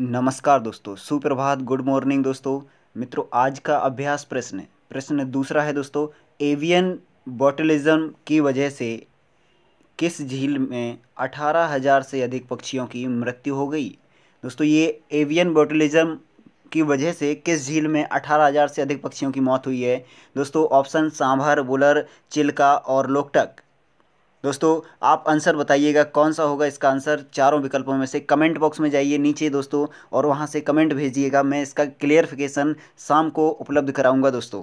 नमस्कार दोस्तों सुप्रभात गुड मॉर्निंग दोस्तों मित्रों आज का अभ्यास प्रश्न प्रश्न दूसरा है दोस्तों एवियन बोटलिज्म की वजह से किस झील में अठारह हज़ार से अधिक पक्षियों की मृत्यु हो गई दोस्तों ये एवियन बोटलिज्म की वजह से किस झील में अठारह हज़ार से अधिक पक्षियों की मौत हुई है दोस्तों ऑप्शन सांभर बुलर चिल्का और लोकटक दोस्तों आप आंसर बताइएगा कौन सा होगा इसका आंसर चारों विकल्पों में से कमेंट बॉक्स में जाइए नीचे दोस्तों और वहाँ से कमेंट भेजिएगा मैं इसका क्लियरिफिकेशन शाम को उपलब्ध कराऊंगा दोस्तों